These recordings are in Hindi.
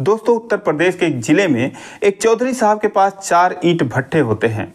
दोस्तों उत्तर प्रदेश के एक जिले में एक चौधरी साहब के पास चार ईंट भट्टे होते हैं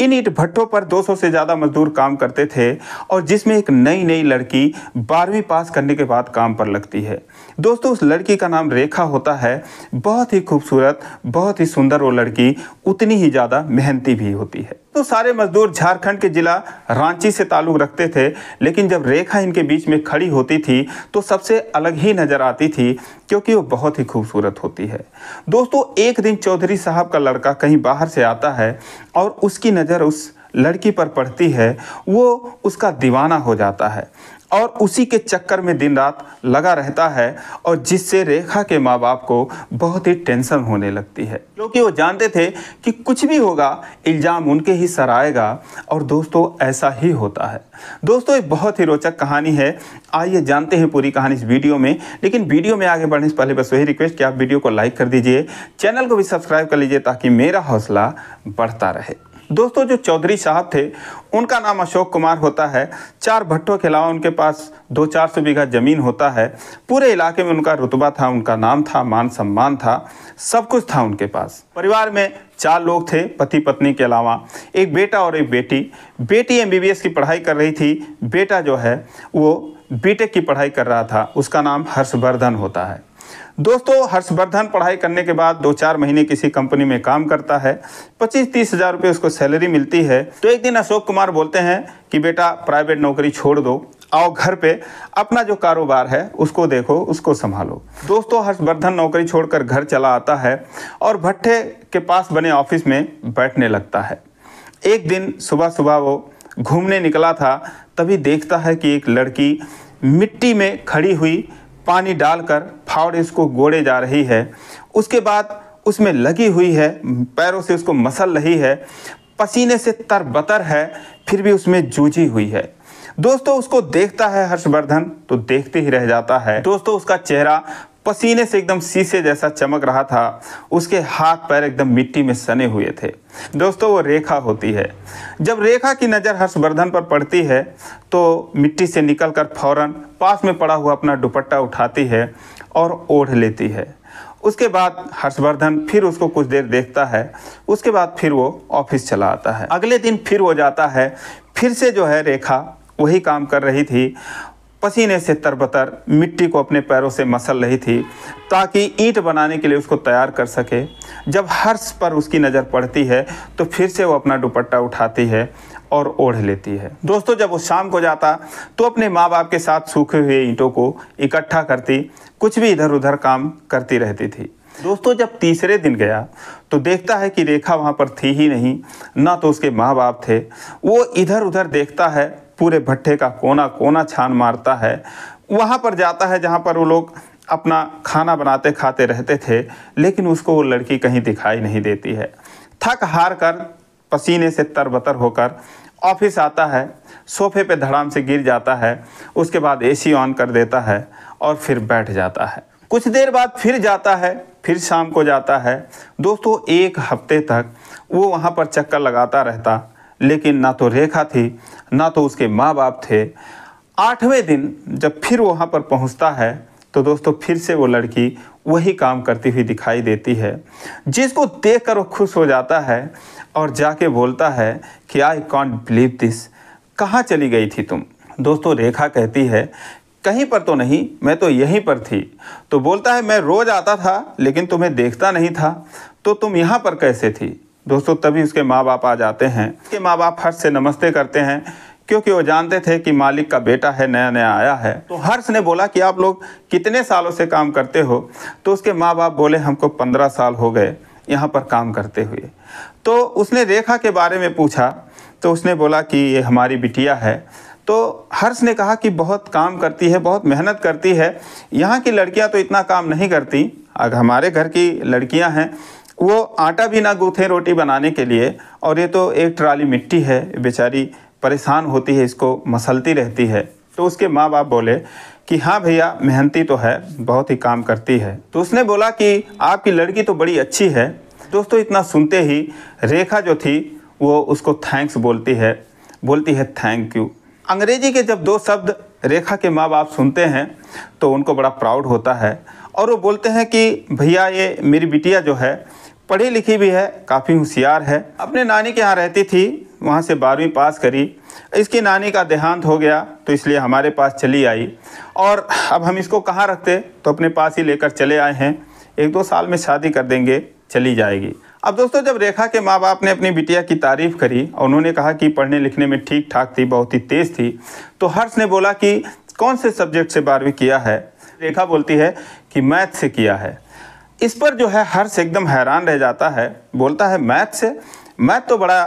इन ईंट भट्टों पर 200 से ज़्यादा मजदूर काम करते थे और जिसमें एक नई नई लड़की बारहवीं पास करने के बाद काम पर लगती है दोस्तों उस लड़की का नाम रेखा होता है बहुत ही खूबसूरत बहुत ही सुंदर वो लड़की उतनी ही ज़्यादा मेहनती भी होती है तो सारे मजदूर झारखंड के जिला रांची से ताल्लुक़ रखते थे लेकिन जब रेखा इनके बीच में खड़ी होती थी तो सबसे अलग ही नज़र आती थी क्योंकि वो बहुत ही खूबसूरत होती है दोस्तों एक दिन चौधरी साहब का लड़का कहीं बाहर से आता है और उसकी नज़र उस लड़की पर पड़ती है वो उसका दीवाना हो जाता है और उसी के चक्कर में दिन रात लगा रहता है और जिससे रेखा के माँ बाप को बहुत ही टेंशन होने लगती है क्योंकि वो जानते थे कि कुछ भी होगा इल्ज़ाम उनके ही सर आएगा और दोस्तों ऐसा ही होता है दोस्तों एक बहुत ही रोचक कहानी है आइए जानते हैं पूरी कहानी इस वीडियो में लेकिन वीडियो में आगे बढ़ने से पहले बस वही रिक्वेस्ट कि आप वीडियो को लाइक कर दीजिए चैनल को भी सब्सक्राइब कर लीजिए ताकि मेरा हौसला बढ़ता रहे दोस्तों जो चौधरी साहब थे उनका नाम अशोक कुमार होता है चार भट्टों के अलावा उनके पास दो चार सौ बीघा ज़मीन होता है पूरे इलाके में उनका रुतबा था उनका नाम था मान सम्मान था सब कुछ था उनके पास परिवार में चार लोग थे पति पत्नी के अलावा एक बेटा और एक बेटी बेटी एम की पढ़ाई कर रही थी बेटा जो है वो बीटेक की पढ़ाई कर रहा था उसका नाम हर्षवर्धन होता है दोस्तों हर्षवर्धन पढ़ाई करने के बाद दो चार महीने किसी कंपनी में काम करता है पच्चीस तीस हज़ार रुपये उसको सैलरी मिलती है तो एक दिन अशोक कुमार बोलते हैं कि बेटा प्राइवेट नौकरी छोड़ दो आओ घर पे अपना जो कारोबार है उसको देखो उसको संभालो दोस्तों हर्षवर्धन नौकरी छोड़कर घर चला आता है और भट्टे के पास बने ऑफिस में बैठने लगता है एक दिन सुबह सुबह वो घूमने निकला था तभी देखता है कि एक लड़की मिट्टी में खड़ी हुई पानी डालकर फावड़ इसको गोड़े जा रही है उसके बाद उसमें लगी हुई है पैरों से उसको मसल रही है पसीने से तरबतर है फिर भी उसमें जूझी हुई है दोस्तों उसको देखता है हर्षवर्धन तो देखते ही रह जाता है दोस्तों उसका चेहरा पसीने से एकदम शीशे जैसा चमक रहा था उसके हाथ पैर एकदम मिट्टी में सने हुए थे दोस्तों वो रेखा होती है जब रेखा की नज़र हर्षवर्धन पर पड़ती है तो मिट्टी से निकलकर फौरन पास में पड़ा हुआ अपना दुपट्टा उठाती है और ओढ़ लेती है उसके बाद हर्षवर्धन फिर उसको कुछ देर देखता है उसके बाद फिर वो ऑफिस चला आता है अगले दिन फिर वो जाता है फिर से जो है रेखा वही काम कर रही थी पसीने से तरबतर मिट्टी को अपने पैरों से मसल रही थी ताकि ईंट बनाने के लिए उसको तैयार कर सके जब हर्ष पर उसकी नज़र पड़ती है तो फिर से वो अपना दुपट्टा उठाती है और ओढ़ लेती है दोस्तों जब वो शाम को जाता तो अपने माँ बाप के साथ सूखे हुए ईंटों को इकट्ठा करती कुछ भी इधर उधर काम करती रहती थी दोस्तों जब तीसरे दिन गया तो देखता है कि रेखा वहाँ पर थी ही नहीं ना तो उसके माँ बाप थे वो इधर उधर देखता है पूरे भट्ठे का कोना कोना छान मारता है वहाँ पर जाता है जहाँ पर वो लोग अपना खाना बनाते खाते रहते थे लेकिन उसको वो लड़की कहीं दिखाई नहीं देती है थक हार कर पसीने से तरबतर होकर ऑफिस आता है सोफे पे धड़ाम से गिर जाता है उसके बाद एसी ऑन कर देता है और फिर बैठ जाता है कुछ देर बाद फिर जाता है फिर शाम को जाता है दोस्तों एक हफ्ते तक वो वहाँ पर चक्कर लगाता रहता लेकिन ना तो रेखा थी ना तो उसके माँ बाप थे आठवें दिन जब फिर वहाँ पर पहुँचता है तो दोस्तों फिर से वो लड़की वही काम करती हुई दिखाई देती है जिसको देख कर वो खुश हो जाता है और जाके बोलता है कि आई कॉन्ट बिलीव दिस कहाँ चली गई थी तुम दोस्तों रेखा कहती है कहीं पर तो नहीं मैं तो यहीं पर थी तो बोलता है मैं रोज़ आता था लेकिन तुम्हें देखता नहीं था तो तुम यहाँ पर कैसे थी दोस्तों तभी उसके माँ बाप आ जाते हैं उसके माँ बाप हर्ष से नमस्ते करते हैं क्योंकि वो जानते थे कि मालिक का बेटा है नया नया आया है तो हर्ष ने बोला कि आप लोग कितने सालों से काम करते हो तो उसके माँ बाप बोले हमको पंद्रह साल हो गए यहाँ पर काम करते हुए तो उसने रेखा के बारे में पूछा तो उसने बोला कि ये हमारी बिटिया है तो हर्ष ने कहा कि बहुत काम करती है बहुत मेहनत करती है यहाँ की लड़कियाँ तो इतना काम नहीं करती अगर हमारे घर की लड़कियाँ हैं वो आटा भी ना गूथे रोटी बनाने के लिए और ये तो एक ट्राली मिट्टी है बेचारी परेशान होती है इसको मसलती रहती है तो उसके माँ बाप बोले कि हाँ भैया मेहनती तो है बहुत ही काम करती है तो उसने बोला कि आपकी लड़की तो बड़ी अच्छी है दोस्तों इतना सुनते ही रेखा जो थी वो उसको थैंक्स बोलती है बोलती है थैंक यू अंग्रेजी के जब दो शब्द रेखा के माँ बाप सुनते हैं तो उनको बड़ा प्राउड होता है और वो बोलते हैं कि भैया ये मेरी बिटिया जो है पढ़ी लिखी भी है काफ़ी होशियार है अपने नानी के यहाँ रहती थी वहाँ से बारहवीं पास करी इसकी नानी का देहांत हो गया तो इसलिए हमारे पास चली आई और अब हम इसको कहाँ रखते तो अपने पास ही लेकर चले आए हैं एक दो साल में शादी कर देंगे चली जाएगी अब दोस्तों जब रेखा के माँ बाप ने अपनी बिटिया की तारीफ़ करी और उन्होंने कहा कि पढ़ने लिखने में ठीक ठाक थी बहुत ही तेज़ थी तो हर्ष ने बोला कि कौन से सब्जेक्ट से बारहवीं किया है रेखा बोलती है कि मैथ से किया है इस पर जो है हर्ष एकदम हैरान रह जाता है बोलता है मैथ से मैथ तो बड़ा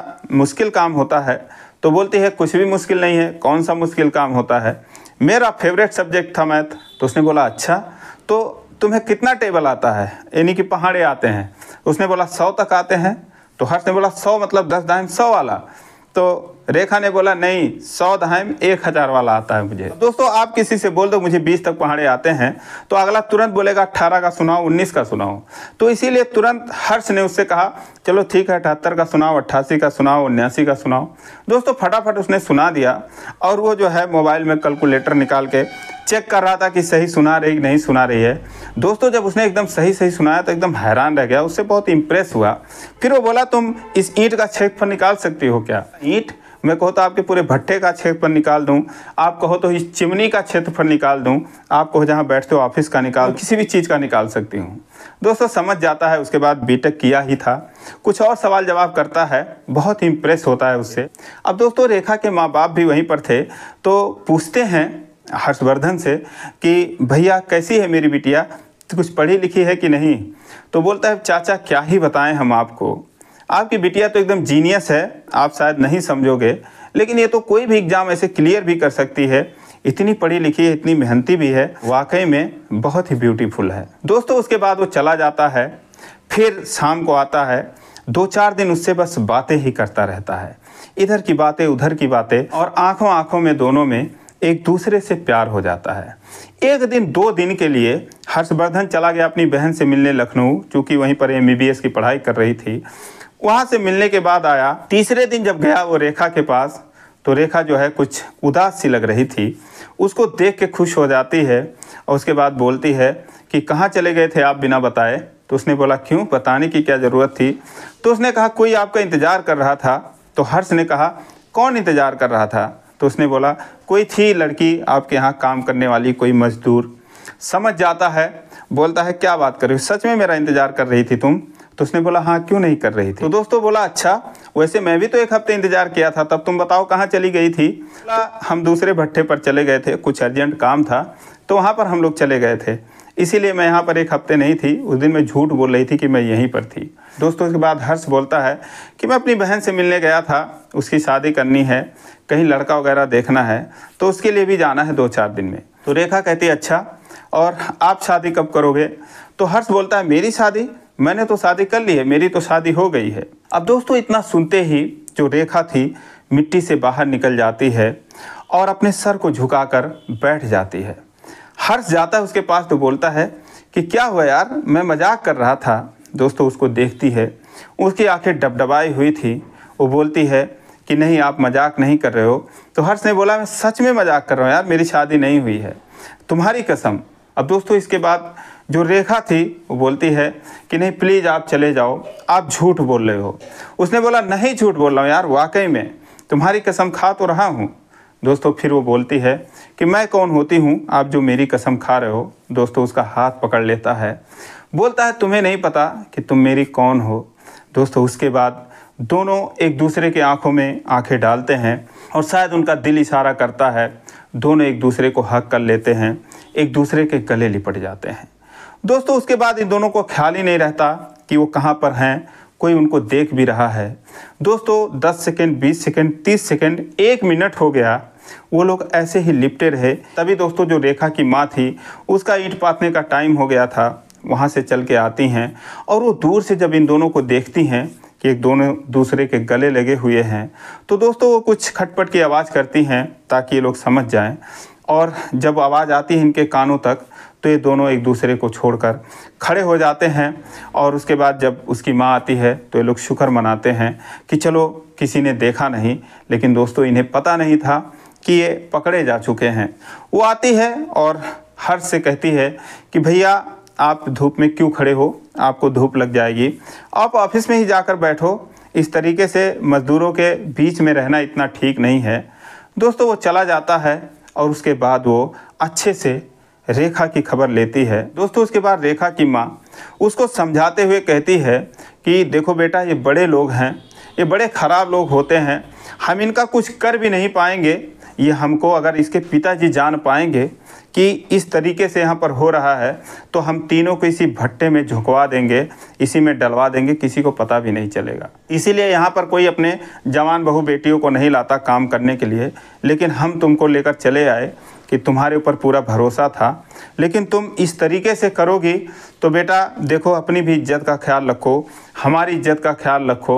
मुश्किल काम होता है तो बोलती है कुछ भी मुश्किल नहीं है कौन सा मुश्किल काम होता है मेरा फेवरेट सब्जेक्ट था मैथ तो उसने बोला अच्छा तो तुम्हें कितना टेबल आता है यानी कि पहाड़े आते हैं उसने बोला सौ तक आते हैं तो हर्ष ने बोला सौ मतलब दस दाइम सौ वाला तो रेखा ने बोला नहीं सौ दहाइम एक हजार वाला आता है मुझे दोस्तों आप किसी से बोल दो मुझे बीस तक पहाड़े आते हैं तो अगला तुरंत बोलेगा अट्ठारह का सुनाओ उन्नीस का सुनाओ तो इसीलिए तुरंत हर्ष ने उससे कहा चलो ठीक है अठहत्तर का सुनाओ अट्ठासी का सुनाओ उन्यासी का सुनाओ दोस्तों फटाफट उसने सुना दिया और वो जो है मोबाइल में कैलकुलेटर निकाल के चेक कर रहा था कि सही सुना रही नहीं सुना रही है दोस्तों जब उसने एकदम सही सही सुनाया तो एकदम हैरान रह गया उससे बहुत इंप्रेस हुआ फिर वो बोला तुम इस ईंट का छेक निकाल सकती हो क्या ईंट मैं कहो तो आपके पूरे भट्टे का क्षेत्रफल निकाल दूँ आप कहो तो इस चिमनी का क्षेत्रफल निकाल दूँ आप कहो जहाँ बैठते हो ऑफिस का निकाल किसी भी चीज़ का निकाल सकती हूँ दोस्तों समझ जाता है उसके बाद बीटेक किया ही था कुछ और सवाल जवाब करता है बहुत इम्प्रेस होता है उससे अब दोस्तों रेखा के माँ बाप भी वहीं पर थे तो पूछते हैं हर्षवर्धन से कि भैया कैसी है मेरी बिटिया तो कुछ पढ़ी लिखी है कि नहीं तो बोलता है चाचा क्या ही बताएं हम आपको आपकी बिटिया तो एकदम जीनियस है आप शायद नहीं समझोगे लेकिन ये तो कोई भी एग्ज़ाम ऐसे क्लियर भी कर सकती है इतनी पढ़ी लिखी है इतनी मेहनती भी है वाकई में बहुत ही ब्यूटीफुल है दोस्तों उसके बाद वो चला जाता है फिर शाम को आता है दो चार दिन उससे बस बातें ही करता रहता है इधर की बातें उधर की बातें और आंखों आंखों में दोनों में एक दूसरे से प्यार हो जाता है एक दिन दो दिन के लिए हर्षवर्धन चला गया अपनी बहन से मिलने लखनऊ चूँकि वहीं पर एम की पढ़ाई कर रही थी वहाँ से मिलने के बाद आया तीसरे दिन जब गया वो रेखा के पास तो रेखा जो है कुछ उदास सी लग रही थी उसको देख के खुश हो जाती है और उसके बाद बोलती है कि कहाँ चले गए थे आप बिना बताए तो उसने बोला क्यों बताने की क्या ज़रूरत थी तो उसने कहा कोई आपका इंतज़ार कर रहा था तो हर्ष ने कहा कौन इंतज़ार कर रहा था तो उसने बोला कोई थी लड़की आपके यहाँ काम करने वाली कोई मजदूर समझ जाता है बोलता है क्या बात कर रही हो सच में मेरा इंतज़ार कर रही थी तुम तो उसने बोला हाँ क्यों नहीं कर रही थी तो दोस्तों बोला अच्छा वैसे मैं भी तो एक हफ्ते इंतजार किया था तब तुम बताओ कहाँ चली गई थी हम दूसरे भट्टे पर चले गए थे कुछ अर्जेंट काम था तो वहाँ पर हम लोग चले गए थे इसीलिए मैं यहाँ पर एक हफ्ते नहीं थी उस दिन मैं झूठ बोल रही थी कि मैं यहीं पर थी दोस्तों उसके बाद हर्ष बोलता है कि मैं अपनी बहन से मिलने गया था उसकी शादी करनी है कहीं लड़का वगैरह देखना है तो उसके लिए भी जाना है दो चार दिन में तो रेखा कहती अच्छा और आप शादी कब करोगे तो हर्ष बोलता है मेरी शादी मैंने तो शादी कर ली है मेरी तो शादी हो गई है अब दोस्तों इतना सुनते ही जो रेखा थी मिट्टी से बाहर निकल जाती है और अपने सर को झुकाकर बैठ जाती है हर्ष जाता है उसके पास तो बोलता है कि क्या हुआ यार मैं मजाक कर रहा था दोस्तों उसको देखती है उसकी आंखें डबडबाई हुई थी वो बोलती है कि नहीं आप मजाक नहीं कर रहे हो तो हर्ष ने बोला मैं सच में मजाक कर रहा हूँ यार मेरी शादी नहीं हुई है तुम्हारी कसम अब दोस्तों इसके बाद जो रेखा थी वो बोलती है कि नहीं प्लीज़ आप चले जाओ आप झूठ बोल रहे हो उसने बोला नहीं झूठ बोल रहा हूँ यार वाकई में तुम्हारी कसम खा तो रहा हूँ दोस्तों फिर वो बोलती है कि मैं कौन होती हूँ आप जो मेरी कसम खा रहे हो दोस्तों उसका हाथ पकड़ लेता है बोलता है तुम्हें नहीं पता कि तुम मेरी कौन हो दोस्तों उसके बाद दोनों एक दूसरे के आंखों में आंखें डालते हैं और शायद उनका दिल इशारा करता है दोनों एक दूसरे को हक कर लेते हैं एक दूसरे के गले लिपट जाते हैं दोस्तों उसके बाद इन दोनों को ख्याल ही नहीं रहता कि वो कहाँ पर हैं कोई उनको देख भी रहा है दोस्तों दस सेकेंड बीस सेकेंड तीस सेकेंड एक मिनट हो गया वो लोग ऐसे ही लिपटे रहे तभी दोस्तों जो रेखा की माँ थी उसका ईंट पातने का टाइम हो गया था वहाँ से चल के आती हैं और वो दूर से जब इन दोनों को देखती हैं कि एक दोनों दूसरे के गले लगे हुए हैं तो दोस्तों वो कुछ खटपट की आवाज़ करती हैं ताकि ये लोग समझ जाएं और जब आवाज़ आती है इनके कानों तक तो ये दोनों एक दूसरे को छोड़कर खड़े हो जाते हैं और उसके बाद जब उसकी माँ आती है तो ये लोग शुक्र मनाते हैं कि चलो किसी ने देखा नहीं लेकिन दोस्तों इन्हें पता नहीं था कि ये पकड़े जा चुके हैं वो आती है और हर्ष से कहती है कि भैया आप धूप में क्यों खड़े हो आपको धूप लग जाएगी आप ऑफिस में ही जाकर बैठो इस तरीके से मज़दूरों के बीच में रहना इतना ठीक नहीं है दोस्तों वो चला जाता है और उसके बाद वो अच्छे से रेखा की खबर लेती है दोस्तों उसके बाद रेखा की माँ उसको समझाते हुए कहती है कि देखो बेटा ये बड़े लोग हैं ये बड़े ख़राब लोग होते हैं हम इनका कुछ कर भी नहीं पाएंगे ये हमको अगर इसके पिताजी जान पाएंगे कि इस तरीके से यहाँ पर हो रहा है तो हम तीनों को इसी भट्टे में झुकवा देंगे इसी में डलवा देंगे किसी को पता भी नहीं चलेगा इसीलिए यहाँ पर कोई अपने जवान बहू बेटियों को नहीं लाता काम करने के लिए लेकिन हम तुमको लेकर चले आए कि तुम्हारे ऊपर पूरा भरोसा था लेकिन तुम इस तरीके से करोगी तो बेटा देखो अपनी भी इज्जत का ख्याल रखो हमारी इज्जत का ख्याल रखो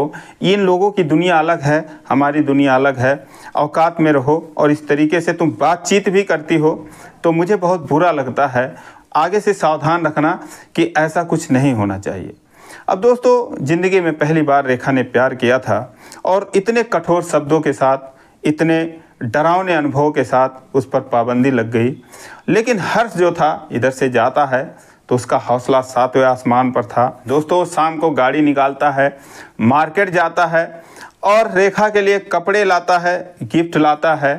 इन लोगों की दुनिया अलग है हमारी दुनिया अलग है औकात में रहो और इस तरीके से तुम बातचीत भी करती हो तो मुझे बहुत बुरा लगता है आगे से सावधान रखना कि ऐसा कुछ नहीं होना चाहिए अब दोस्तों ज़िंदगी में पहली बार रेखा ने प्यार किया था और इतने कठोर शब्दों के साथ इतने डरावने अनुभव के साथ उस पर पाबंदी लग गई लेकिन हर्ष जो था इधर से जाता है तो उसका हौसला सातवें आसमान पर था दोस्तों शाम को गाड़ी निकालता है मार्केट जाता है और रेखा के लिए कपड़े लाता है गिफ्ट लाता है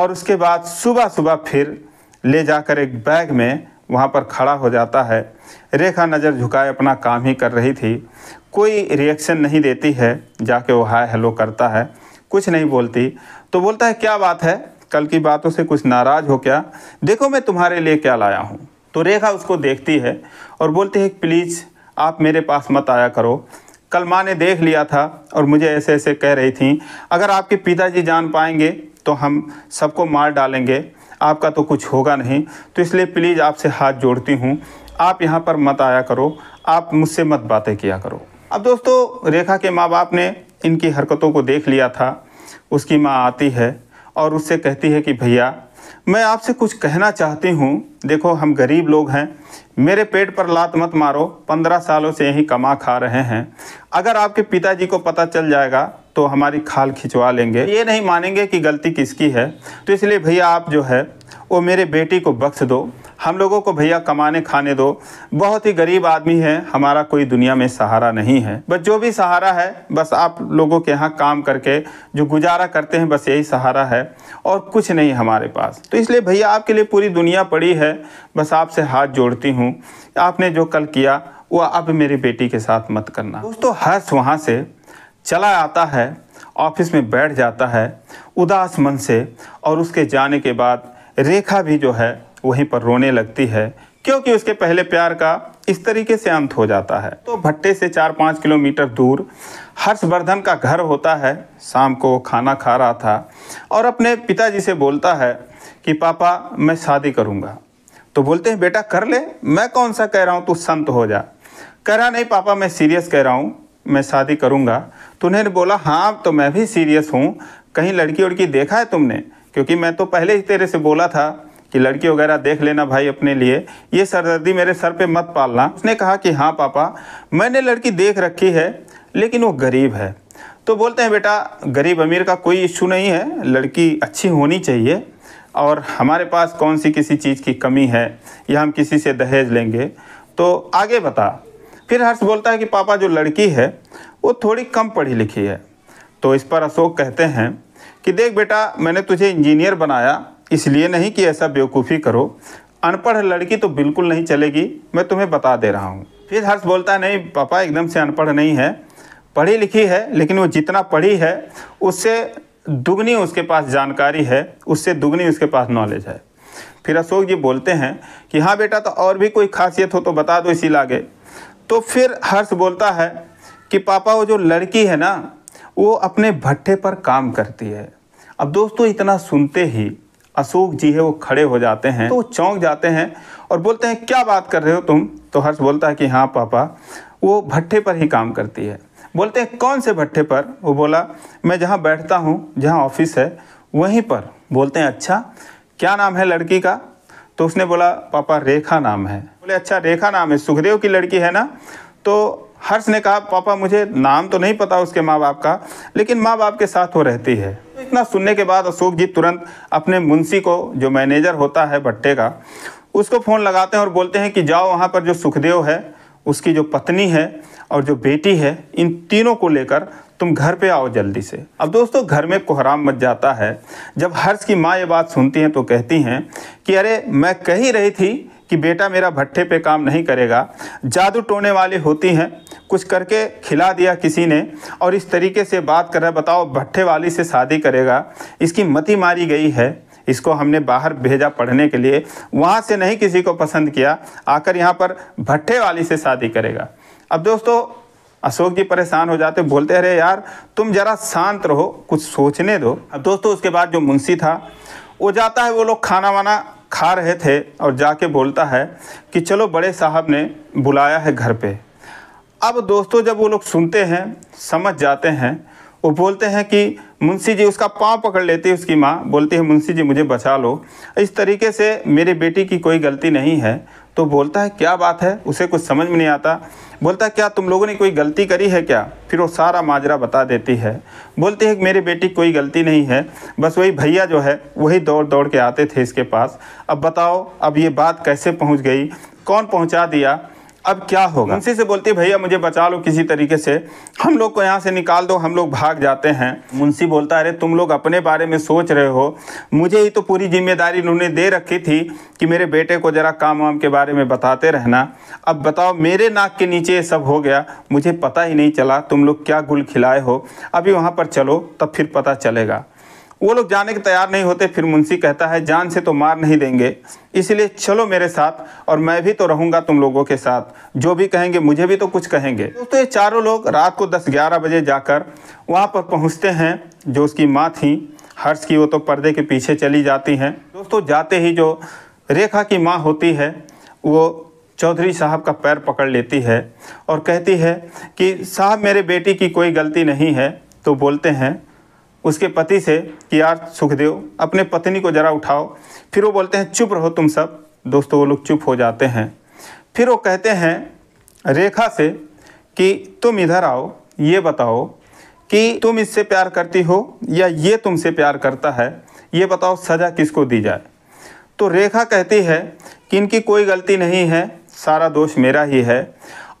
और उसके बाद सुबह सुबह फिर ले जाकर एक बैग में वहाँ पर खड़ा हो जाता है रेखा नज़र झुकाए अपना काम ही कर रही थी कोई रिएक्शन नहीं देती है जाके वो हाय हेलो करता है कुछ नहीं बोलती तो बोलता है क्या बात है कल की बातों से कुछ नाराज हो क्या देखो मैं तुम्हारे लिए क्या लाया हूँ तो रेखा उसको देखती है और बोलती है प्लीज़ आप मेरे पास मत आया करो कल माँ ने देख लिया था और मुझे ऐसे ऐसे कह रही थी अगर आपके पिताजी जान पाएंगे तो हम सबको मार डालेंगे आपका तो कुछ होगा नहीं तो इसलिए प्लीज़ आपसे हाथ जोड़ती हूँ आप यहाँ पर मत आया करो आप मुझसे मत बातें किया करो अब दोस्तों रेखा के माँ बाप ने इनकी हरकतों को देख लिया था उसकी माँ आती है और उससे कहती है कि भैया मैं आपसे कुछ कहना चाहती हूँ देखो हम गरीब लोग हैं मेरे पेट पर लात मत मारो पंद्रह सालों से यहीं कमा खा रहे हैं अगर आपके पिताजी को पता चल जाएगा तो हमारी खाल खिंचवा लेंगे ये नहीं मानेंगे कि गलती किसकी है तो इसलिए भैया आप जो है वो मेरे बेटी को बख्श दो हम लोगों को भैया कमाने खाने दो बहुत ही गरीब आदमी है हमारा कोई दुनिया में सहारा नहीं है बस जो भी सहारा है बस आप लोगों के यहाँ काम करके जो गुजारा करते हैं बस यही सहारा है और कुछ नहीं हमारे पास तो इसलिए भैया आपके लिए पूरी दुनिया पड़ी है बस आपसे हाथ जोड़ती हूँ आपने जो कल किया वह अब मेरी बेटी के साथ मत करना दोस्तों हर्ष वहाँ से चला आता है ऑफिस में बैठ जाता है उदास मन से और उसके जाने के बाद रेखा भी जो है वहीं पर रोने लगती है क्योंकि उसके पहले प्यार का इस तरीके से अंत हो जाता है तो भट्टे से चार पाँच किलोमीटर दूर हर्षवर्धन का घर होता है शाम को वो खाना खा रहा था और अपने पिताजी से बोलता है कि पापा मैं शादी करूँगा तो बोलते हैं बेटा कर ले मैं कौन सा कह रहा हूँ तू संत हो जा कह रहा नहीं पापा मैं सीरियस कह रहा हूँ मैं शादी करूँगा तो उन्होंने बोला हाँ तो मैं भी सीरियस हूँ कहीं लड़की उड़की देखा है तुमने क्योंकि मैं तो पहले ही तेरे से बोला था कि लड़की वगैरह देख लेना भाई अपने लिए ये सरदर्दी मेरे सर पे मत पालना उसने कहा कि हाँ पापा मैंने लड़की देख रखी है लेकिन वो गरीब है तो बोलते हैं बेटा गरीब अमीर का कोई इशू नहीं है लड़की अच्छी होनी चाहिए और हमारे पास कौन सी किसी चीज़ की कमी है या हम किसी से दहेज लेंगे तो आगे बता फिर हर्ष बोलता है कि पापा जो लड़की है वो थोड़ी कम पढ़ी लिखी है तो इस पर अशोक कहते हैं कि देख बेटा मैंने तुझे इंजीनियर बनाया इसलिए नहीं कि ऐसा बेवकूफ़ी करो अनपढ़ लड़की तो बिल्कुल नहीं चलेगी मैं तुम्हें बता दे रहा हूँ फिर हर्ष बोलता है नहीं पापा एकदम से अनपढ़ नहीं है पढ़ी लिखी है लेकिन वो जितना पढ़ी है उससे दुगनी उसके पास जानकारी है उससे दुगनी उसके पास नॉलेज है फिर अशोक जी बोलते हैं कि हाँ बेटा तो और भी कोई खासियत हो तो बता दो इसी लागे तो फिर हर्ष बोलता है कि पापा वो जो लड़की है ना वो अपने भट्ठे पर काम करती है अब दोस्तों इतना सुनते ही अशोक जी है वो खड़े हो जाते हैं तो वो चौंक जाते हैं और बोलते हैं क्या बात कर रहे हो तुम तो हर्ष बोलता है कि हाँ पापा वो भट्ठे पर ही काम करती है बोलते हैं कौन से भट्ठे पर वो बोला मैं जहाँ बैठता हूँ जहाँ ऑफिस है वहीं पर बोलते हैं अच्छा क्या नाम है लड़की का तो उसने बोला पापा रेखा नाम है बोले अच्छा रेखा नाम है सुखदेव की लड़की है ना तो हर्ष ने कहा पापा मुझे नाम तो नहीं पता उसके माँ बाप का लेकिन माँ बाप के साथ वो रहती है तो इतना सुनने के बाद अशोक जी तुरंत अपने मुंशी को जो मैनेजर होता है भट्टे का उसको फ़ोन लगाते हैं और बोलते हैं कि जाओ वहाँ पर जो सुखदेव है उसकी जो पत्नी है और जो बेटी है इन तीनों को लेकर तुम घर पे आओ जल्दी से अब दोस्तों घर में कोहराम मच जाता है जब हर्ष की माँ ये बात सुनती हैं तो कहती हैं कि अरे मैं कह ही रही थी कि बेटा मेरा भट्ठे पे काम नहीं करेगा जादू टोने वाले होती हैं कुछ करके खिला दिया किसी ने और इस तरीके से बात कर रहा बताओ भट्ठे वाली से शादी करेगा इसकी मति मारी गई है इसको हमने बाहर भेजा पढ़ने के लिए वहाँ से नहीं किसी को पसंद किया आकर यहाँ पर भट्ठे वाली से शादी करेगा अब दोस्तों अशोक जी परेशान हो जाते बोलते अरे यार तुम जरा शांत रहो कुछ सोचने दो अब दोस्तों उसके बाद जो मुंशी था वो जाता है वो लोग खाना वाना खा रहे थे और जाके बोलता है कि चलो बड़े साहब ने बुलाया है घर पे अब दोस्तों जब वो लोग सुनते हैं समझ जाते हैं वो बोलते हैं कि मुंशी जी उसका पांव पकड़ लेती है उसकी माँ बोलती है मुंशी जी मुझे बचा लो इस तरीके से मेरी बेटी की कोई गलती नहीं है तो बोलता है क्या बात है उसे कुछ समझ में नहीं आता बोलता है क्या तुम लोगों ने कोई गलती करी है क्या फिर वो सारा माजरा बता देती है बोलती है कि मेरी बेटी कोई गलती नहीं है बस वही भैया जो है वही दौड़ दौड़ के आते थे इसके पास अब बताओ अब ये बात कैसे पहुँच गई कौन पहुँचा दिया अब क्या होगा मुंशी से बोलती है भैया मुझे बचा लो किसी तरीके से हम लोग को यहाँ से निकाल दो हम लोग भाग जाते हैं मुंशी बोलता है अरे तुम लोग अपने बारे में सोच रहे हो मुझे ही तो पूरी जिम्मेदारी उन्होंने दे रखी थी कि मेरे बेटे को ज़रा काम वाम के बारे में बताते रहना अब बताओ मेरे नाक के नीचे ये सब हो गया मुझे पता ही नहीं चला तुम लोग क्या गुल खिलाए हो अभी वहाँ पर चलो तब फिर पता चलेगा वो लोग जाने के तैयार नहीं होते फिर मुंशी कहता है जान से तो मार नहीं देंगे इसलिए चलो मेरे साथ और मैं भी तो रहूँगा तुम लोगों के साथ जो भी कहेंगे मुझे भी तो कुछ कहेंगे दोस्तों ये चारों लोग रात को दस ग्यारह बजे जाकर वहाँ पर पहुँचते हैं जो उसकी माँ थी हर्ष की वो तो पर्दे के पीछे चली जाती हैं दोस्तों जाते ही जो रेखा की माँ होती है वो चौधरी साहब का पैर पकड़ लेती है और कहती है कि साहब मेरे बेटी की कोई गलती नहीं है तो बोलते हैं उसके पति से कि यार सुखदेव अपने पत्नी को ज़रा उठाओ फिर वो बोलते हैं चुप रहो तुम सब दोस्तों वो लोग चुप हो जाते हैं फिर वो कहते हैं रेखा से कि तुम इधर आओ ये बताओ कि तुम इससे प्यार करती हो या ये तुमसे प्यार करता है ये बताओ सज़ा किसको दी जाए तो रेखा कहती है कि इनकी कोई गलती नहीं है सारा दोष मेरा ही है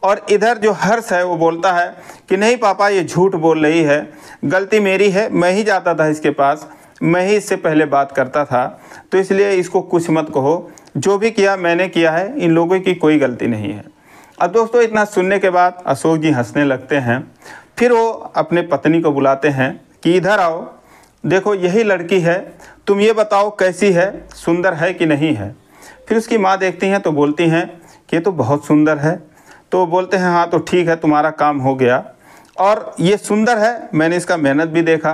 और इधर जो हर्ष है वो बोलता है कि नहीं पापा ये झूठ बोल रही है गलती मेरी है मैं ही जाता था इसके पास मैं ही इससे पहले बात करता था तो इसलिए इसको कुछ मत कहो जो भी किया मैंने किया है इन लोगों की कोई गलती नहीं है अब दोस्तों इतना सुनने के बाद अशोक जी हंसने लगते हैं फिर वो अपने पत्नी को बुलाते हैं कि इधर आओ देखो यही लड़की है तुम ये बताओ कैसी है सुंदर है कि नहीं है फिर उसकी माँ देखती हैं तो बोलती हैं कि ये तो बहुत सुंदर है तो बोलते हैं हाँ तो ठीक है तुम्हारा काम हो गया और ये सुंदर है मैंने इसका मेहनत भी देखा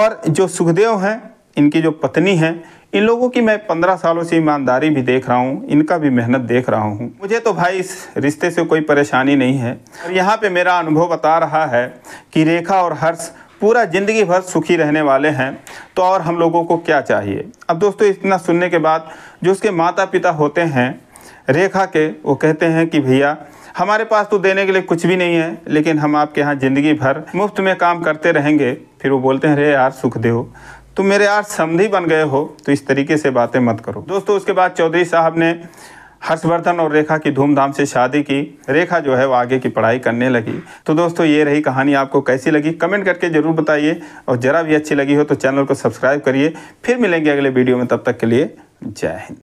और जो सुखदेव हैं इनकी जो पत्नी हैं इन लोगों की मैं पंद्रह सालों से ईमानदारी भी देख रहा हूँ इनका भी मेहनत देख रहा हूँ मुझे तो भाई इस रिश्ते से कोई परेशानी नहीं है और यहाँ पे मेरा अनुभव बता रहा है कि रेखा और हर्ष पूरा ज़िंदगी भर सुखी रहने वाले हैं तो और हम लोगों को क्या चाहिए अब दोस्तों इतना सुनने के बाद जो उसके माता पिता होते हैं रेखा के वो कहते हैं कि भैया हमारे पास तो देने के लिए कुछ भी नहीं है लेकिन हम आपके यहाँ ज़िंदगी भर मुफ्त में काम करते रहेंगे फिर वो बोलते हैं अरे यार सुखदेव तुम मेरे यार समधी बन गए हो तो इस तरीके से बातें मत करो दोस्तों उसके बाद चौधरी साहब ने हर्षवर्धन और रेखा की धूमधाम से शादी की रेखा जो है वो आगे की पढ़ाई करने लगी तो दोस्तों ये रही कहानी आपको कैसी लगी कमेंट करके ज़रूर बताइए और ज़रा भी अच्छी लगी हो तो चैनल को सब्सक्राइब करिए फिर मिलेंगे अगले वीडियो में तब तक के लिए जय हिंद